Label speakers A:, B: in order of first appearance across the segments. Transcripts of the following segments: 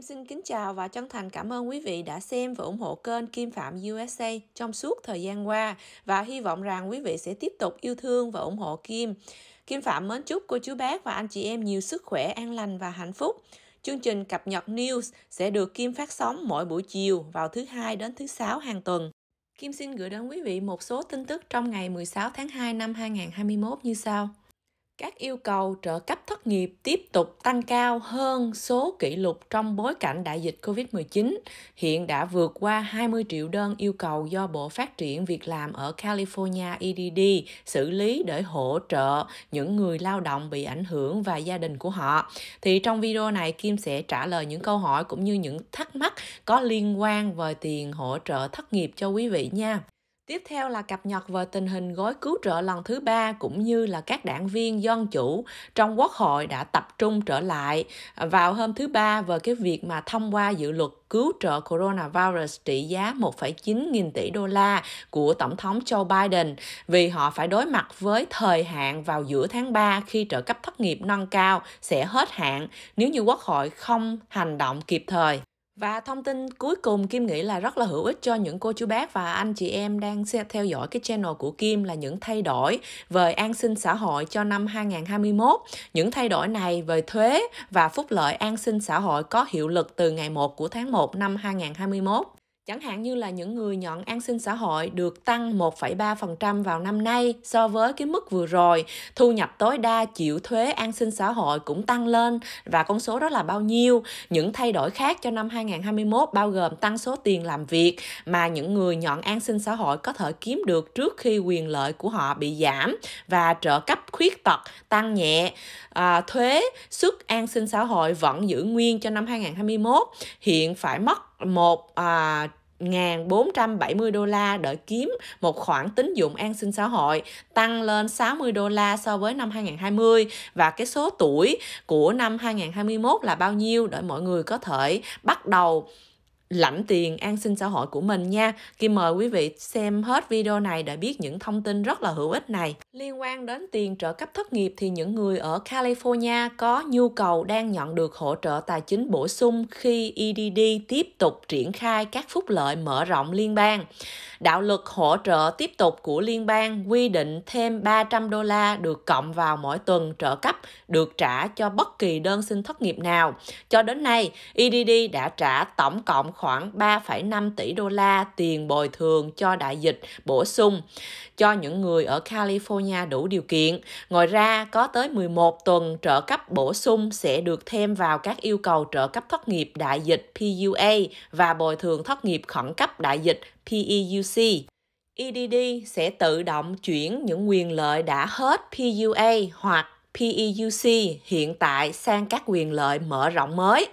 A: Kim xin kính chào và chân thành cảm ơn quý vị đã xem và ủng hộ kênh Kim Phạm USA trong suốt thời gian qua và hy vọng rằng quý vị sẽ tiếp tục yêu thương và ủng hộ Kim. Kim Phạm mến chúc cô chú bác và anh chị em nhiều sức khỏe, an lành và hạnh phúc. Chương trình cập nhật news sẽ được Kim phát sóng mỗi buổi chiều vào thứ hai đến thứ sáu hàng tuần. Kim xin gửi đến quý vị một số tin tức trong ngày 16 tháng 2 năm 2021 như sau các yêu cầu trợ cấp thất nghiệp tiếp tục tăng cao hơn số kỷ lục trong bối cảnh đại dịch COVID-19, hiện đã vượt qua 20 triệu đơn yêu cầu do Bộ Phát triển Việc làm ở California EDD xử lý để hỗ trợ những người lao động bị ảnh hưởng và gia đình của họ. Thì trong video này Kim sẽ trả lời những câu hỏi cũng như những thắc mắc có liên quan về tiền hỗ trợ thất nghiệp cho quý vị nha. Tiếp theo là cập nhật về tình hình gói cứu trợ lần thứ ba cũng như là các đảng viên dân chủ trong quốc hội đã tập trung trở lại vào hôm thứ ba về cái việc mà thông qua dự luật cứu trợ coronavirus trị giá 1,9 nghìn tỷ đô la của Tổng thống Joe Biden vì họ phải đối mặt với thời hạn vào giữa tháng 3 khi trợ cấp thất nghiệp nâng cao sẽ hết hạn nếu như Quốc hội không hành động kịp thời. Và thông tin cuối cùng Kim nghĩ là rất là hữu ích cho những cô chú bác và anh chị em đang theo dõi cái channel của Kim là những thay đổi về an sinh xã hội cho năm 2021. Những thay đổi này về thuế và phúc lợi an sinh xã hội có hiệu lực từ ngày 1 của tháng 1 năm 2021. Chẳng hạn như là những người nhận an sinh xã hội được tăng 1,3% vào năm nay so với cái mức vừa rồi, thu nhập tối đa chịu thuế an sinh xã hội cũng tăng lên và con số đó là bao nhiêu? Những thay đổi khác cho năm 2021 bao gồm tăng số tiền làm việc mà những người nhận an sinh xã hội có thể kiếm được trước khi quyền lợi của họ bị giảm và trợ cấp khuyết tật tăng nhẹ. À, thuế suất an sinh xã hội vẫn giữ nguyên cho năm 2021, hiện phải mất một à, 1.470 đô la để kiếm một khoản tín dụng an sinh xã hội tăng lên 60 đô la so với năm 2020 và cái số tuổi của năm 2021 là bao nhiêu để mọi người có thể bắt đầu lãnh tiền an sinh xã hội của mình nha. Kim mời quý vị xem hết video này để biết những thông tin rất là hữu ích này. Liên quan đến tiền trợ cấp thất nghiệp thì những người ở California có nhu cầu đang nhận được hỗ trợ tài chính bổ sung khi EDD tiếp tục triển khai các phúc lợi mở rộng liên bang. Đạo luật hỗ trợ tiếp tục của liên bang quy định thêm 300 đô la được cộng vào mỗi tuần trợ cấp được trả cho bất kỳ đơn xin thất nghiệp nào. Cho đến nay, EDD đã trả tổng cộng khoảng 3,5 tỷ đô la tiền bồi thường cho đại dịch bổ sung cho những người ở California đủ điều kiện. Ngoài ra, có tới 11 tuần trợ cấp bổ sung sẽ được thêm vào các yêu cầu trợ cấp thất nghiệp đại dịch PUA và bồi thường thất nghiệp khẩn cấp đại dịch PEUC. EDD sẽ tự động chuyển những quyền lợi đã hết PUA hoặc PEUC hiện tại sang các quyền lợi mở rộng mới.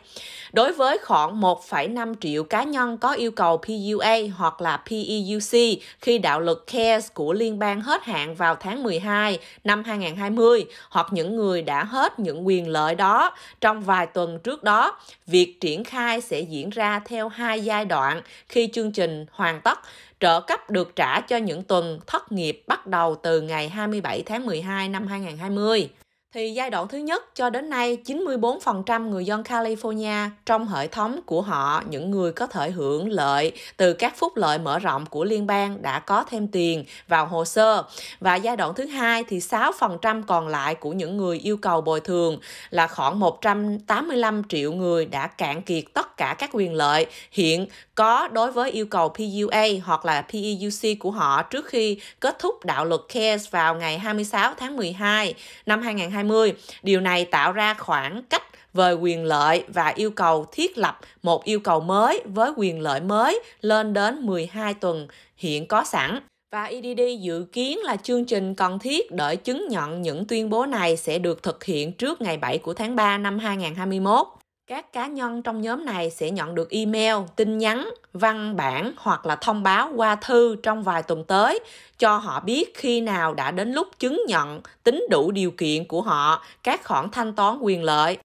A: Đối với khoảng 1,5 triệu cá nhân có yêu cầu PUA hoặc là PEUC khi đạo luật CARES của liên bang hết hạn vào tháng 12 năm 2020 hoặc những người đã hết những quyền lợi đó trong vài tuần trước đó, việc triển khai sẽ diễn ra theo hai giai đoạn khi chương trình hoàn tất trợ cấp được trả cho những tuần thất nghiệp bắt đầu từ ngày 27 tháng 12 năm 2020 thì giai đoạn thứ nhất cho đến nay 94% người dân California trong hệ thống của họ, những người có thể hưởng lợi từ các phúc lợi mở rộng của liên bang đã có thêm tiền vào hồ sơ. Và giai đoạn thứ hai thì 6% còn lại của những người yêu cầu bồi thường là khoảng 185 triệu người đã cạn kiệt tất cả các quyền lợi hiện có đối với yêu cầu PUA hoặc là PEUC của họ trước khi kết thúc đạo luật CARES vào ngày 26 tháng 12 năm 2020 2020. Điều này tạo ra khoảng cách về quyền lợi và yêu cầu thiết lập một yêu cầu mới với quyền lợi mới lên đến 12 tuần hiện có sẵn. Và EDD dự kiến là chương trình cần thiết để chứng nhận những tuyên bố này sẽ được thực hiện trước ngày 7 của tháng 3 năm 2021 các cá nhân trong nhóm này sẽ nhận được email, tin nhắn, văn bản hoặc là thông báo qua thư trong vài tuần tới cho họ biết khi nào đã đến lúc chứng nhận tính đủ điều kiện của họ các khoản thanh toán quyền lợi.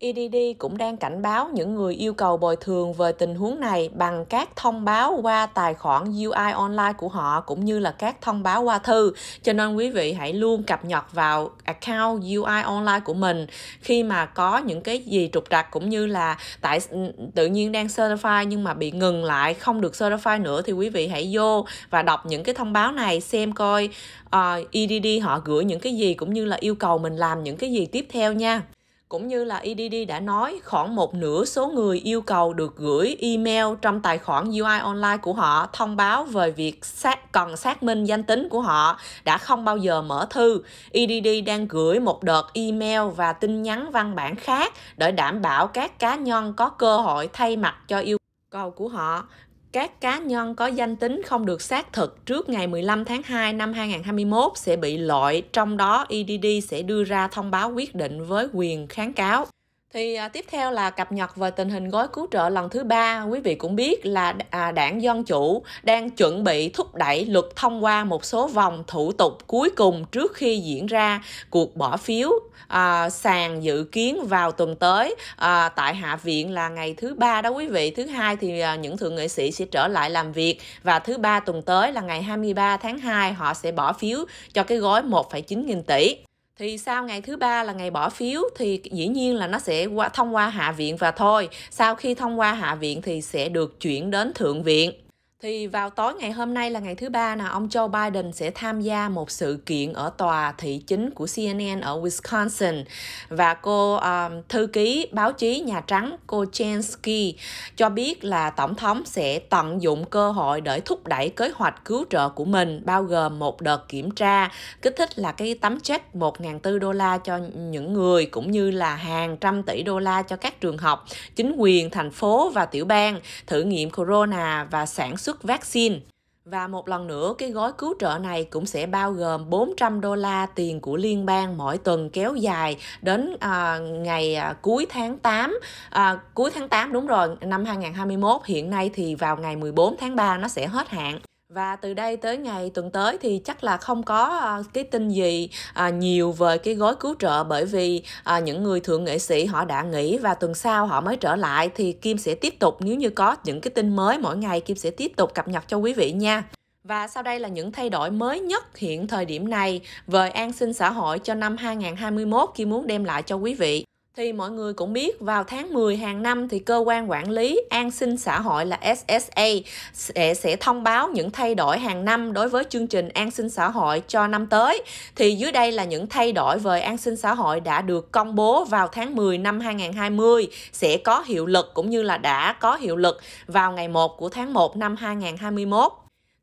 A: EDD cũng đang cảnh báo những người yêu cầu bồi thường về tình huống này bằng các thông báo qua tài khoản UI online của họ cũng như là các thông báo qua thư. Cho nên quý vị hãy luôn cập nhật vào account UI online của mình khi mà có những cái gì trục trặc cũng như là tại tự nhiên đang certify nhưng mà bị ngừng lại không được certify nữa thì quý vị hãy vô và đọc những cái thông báo này xem coi uh, ờ, EDD họ gửi những cái gì cũng như là yêu cầu mình làm những cái gì tiếp theo nha. Cũng như là EDD đã nói, khoảng một nửa số người yêu cầu được gửi email trong tài khoản UI Online của họ thông báo về việc xác cần xác minh danh tính của họ đã không bao giờ mở thư. EDD đang gửi một đợt email và tin nhắn văn bản khác để đảm bảo các cá nhân có cơ hội thay mặt cho yêu cầu của họ các cá nhân có danh tính không được xác thực trước ngày 15 tháng 2 năm 2021 sẽ bị loại, trong đó EDD sẽ đưa ra thông báo quyết định với quyền kháng cáo. Thì à, tiếp theo là cập nhật về tình hình gói cứu trợ lần thứ ba. Quý vị cũng biết là à, đảng Dân Chủ đang chuẩn bị thúc đẩy luật thông qua một số vòng thủ tục cuối cùng trước khi diễn ra cuộc bỏ phiếu à, sàn dự kiến vào tuần tới à, tại Hạ viện là ngày thứ ba đó quý vị. Thứ hai thì à, những thượng nghị sĩ sẽ trở lại làm việc và thứ ba tuần tới là ngày 23 tháng 2 họ sẽ bỏ phiếu cho cái gói 1,9 nghìn tỷ thì sau ngày thứ ba là ngày bỏ phiếu thì dĩ nhiên là nó sẽ qua thông qua hạ viện và thôi sau khi thông qua hạ viện thì sẽ được chuyển đến thượng viện thì vào tối ngày hôm nay là ngày thứ ba là ông Joe Biden sẽ tham gia một sự kiện ở tòa thị chính của CNN ở Wisconsin và cô um, thư ký báo chí Nhà Trắng cô Chensky cho biết là tổng thống sẽ tận dụng cơ hội để thúc đẩy kế hoạch cứu trợ của mình bao gồm một đợt kiểm tra kích thích là cái tấm check 1.400 đô la cho những người cũng như là hàng trăm tỷ đô la cho các trường học, chính quyền, thành phố và tiểu bang thử nghiệm corona và sản xuất sức vaccine. Và một lần nữa, cái gói cứu trợ này cũng sẽ bao gồm 400 đô la tiền của liên bang mỗi tuần kéo dài đến à, ngày à, cuối tháng 8. À, cuối tháng 8 đúng rồi, năm 2021 hiện nay thì vào ngày 14 tháng 3 nó sẽ hết hạn và từ đây tới ngày tuần tới thì chắc là không có ờ, cái tin gì ờ, nhiều về cái gói cứu trợ bởi vì ờ, những người thượng nghệ sĩ họ đã nghỉ và tuần sau họ mới trở lại thì kim sẽ tiếp tục nếu như có những cái tin mới mỗi ngày kim sẽ tiếp tục cập nhật cho quý vị nha và sau đây là những thay đổi mới nhất hiện thời điểm này về an sinh xã hội cho năm 2021 Kim muốn đem lại cho quý vị thì mọi người cũng biết vào tháng 10 hàng năm thì cơ quan quản lý an sinh xã hội là SSA sẽ, sẽ thông báo những thay đổi hàng năm đối với chương trình an sinh xã hội cho năm tới. Thì dưới đây là những thay đổi về an sinh xã hội đã được công bố vào tháng 10 năm 2020 sẽ có hiệu lực cũng như là đã có hiệu lực vào ngày 1 của tháng 1 năm 2021.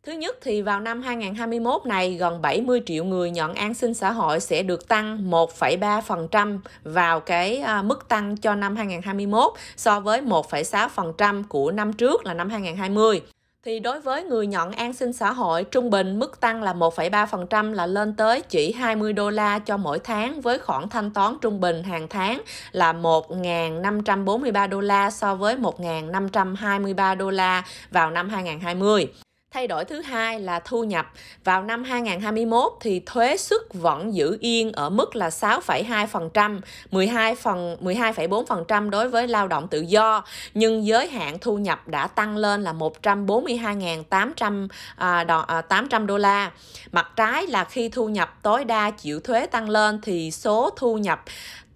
A: Thứ nhất thì vào năm 2021 này, gần 70 triệu người nhận an sinh xã hội sẽ được tăng 1,3% vào cái à, mức tăng cho năm 2021 so với 1,6% của năm trước là năm 2020 thì đối với người nhận an sinh xã hội trung bình mức tăng là 1,3% là lên tới chỉ 20 đô la cho mỗi tháng với khoản thanh toán trung bình hàng tháng là 1.543 đô la so với 1.523 đô la vào năm 2020. Thay đổi thứ hai là thu nhập. Vào năm 2021 thì thuế suất vẫn giữ yên ở mức là 6,2%, 12 phần 12,4% đối với lao động tự do, nhưng giới hạn thu nhập đã tăng lên là 142.800 à, đo, à, 800 đô la. Mặt trái là khi thu nhập tối đa chịu thuế tăng lên thì số thu nhập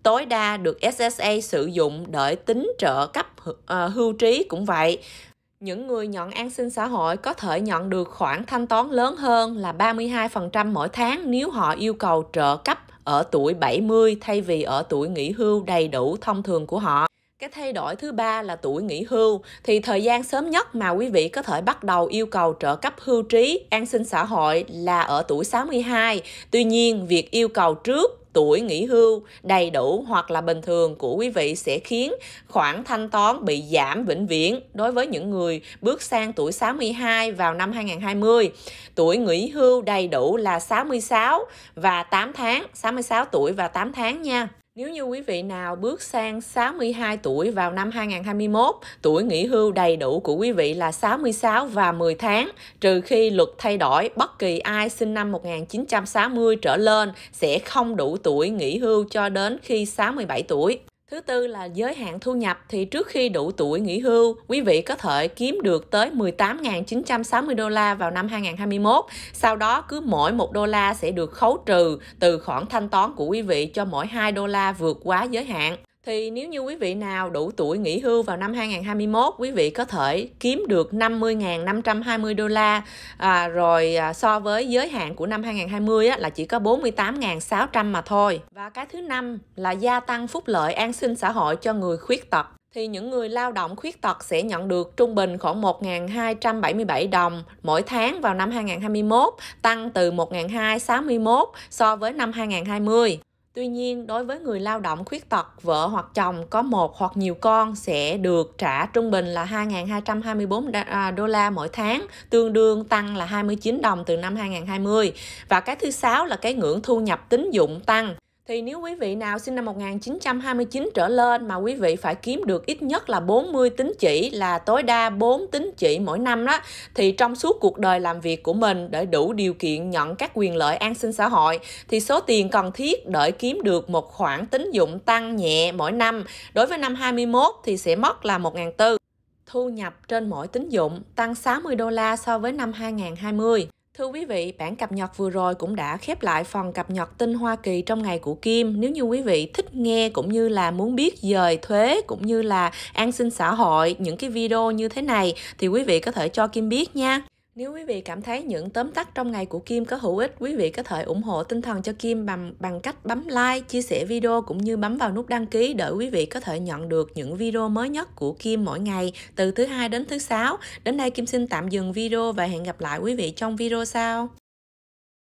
A: tối đa được SSA sử dụng để tính trợ cấp ờ, hưu trí cũng vậy những người nhận an sinh xã hội có thể nhận được khoản thanh toán lớn hơn là 32% mỗi tháng nếu họ yêu cầu trợ cấp ở tuổi 70 thay vì ở tuổi nghỉ hưu đầy đủ thông thường của họ. Cái thay đổi thứ ba là tuổi nghỉ hưu thì thời gian sớm nhất mà quý vị có thể bắt đầu yêu cầu trợ cấp hưu trí an sinh xã hội là ở tuổi 62. Tuy nhiên, việc yêu cầu trước tuổi nghỉ hưu đầy đủ hoặc là bình thường của quý vị sẽ khiến khoản thanh toán bị giảm vĩnh viễn đối với những người bước sang tuổi 62 vào năm 2020. Tuổi nghỉ hưu đầy đủ là 66 và 8 tháng, 66 tuổi và 8 tháng nha. Nếu như quý vị nào bước sang 62 tuổi vào năm 2021, tuổi nghỉ hưu đầy đủ của quý vị là 66 và 10 tháng, trừ khi luật thay đổi, bất kỳ ai sinh năm 1960 trở lên sẽ không đủ tuổi nghỉ hưu cho đến khi 67 tuổi. Thứ tư là giới hạn thu nhập thì trước khi đủ tuổi nghỉ hưu, quý vị có thể kiếm được tới 18.960 đô la vào năm 2021. Sau đó cứ mỗi 1 đô la sẽ được khấu trừ từ khoản thanh toán của quý vị cho mỗi 2 đô la vượt quá giới hạn thì nếu như quý vị nào đủ tuổi nghỉ hưu vào năm 2021, quý vị có thể kiếm được 50.520 đô la à, rồi à, so với giới hạn của năm 2020 á, là chỉ có 48.600 mà thôi. Và cái thứ năm là gia tăng phúc lợi an sinh xã hội cho người khuyết tật thì những người lao động khuyết tật sẽ nhận được trung bình khoảng 1.277 đồng mỗi tháng vào năm 2021, tăng từ 1.261 so với năm 2020. Tuy nhiên, đối với người lao động khuyết tật, vợ hoặc chồng có một hoặc nhiều con sẽ được trả trung bình là 2.224 à, đô la mỗi tháng, tương đương tăng là 29 đồng từ năm 2020. Và cái thứ sáu là cái ngưỡng thu nhập tín dụng tăng thì nếu quý vị nào sinh năm 1929 trở lên mà quý vị phải kiếm được ít nhất là 40 tín chỉ là tối đa 4 tín chỉ mỗi năm đó thì trong suốt cuộc đời làm việc của mình để đủ điều kiện nhận các quyền lợi an sinh xã hội thì số tiền cần thiết để kiếm được một khoản tín dụng tăng nhẹ mỗi năm đối với năm 21 thì sẽ mất là 1.400 thu nhập trên mỗi tín dụng tăng 60 đô la so với năm 2020. Thưa quý vị, bản cập nhật vừa rồi cũng đã khép lại phần cập nhật tin Hoa Kỳ trong ngày của Kim. Nếu như quý vị thích nghe cũng như là muốn biết dời thuế cũng như là an sinh xã hội những cái video như thế này thì quý vị có thể cho Kim biết nha. Nếu quý vị cảm thấy những tóm tắt trong ngày của Kim có hữu ích, quý vị có thể ủng hộ tinh thần cho Kim bằng bằng cách bấm like, chia sẻ video cũng như bấm vào nút đăng ký để quý vị có thể nhận được những video mới nhất của Kim mỗi ngày từ thứ hai đến thứ sáu. Đến đây Kim xin tạm dừng video và hẹn gặp lại quý vị trong video sau.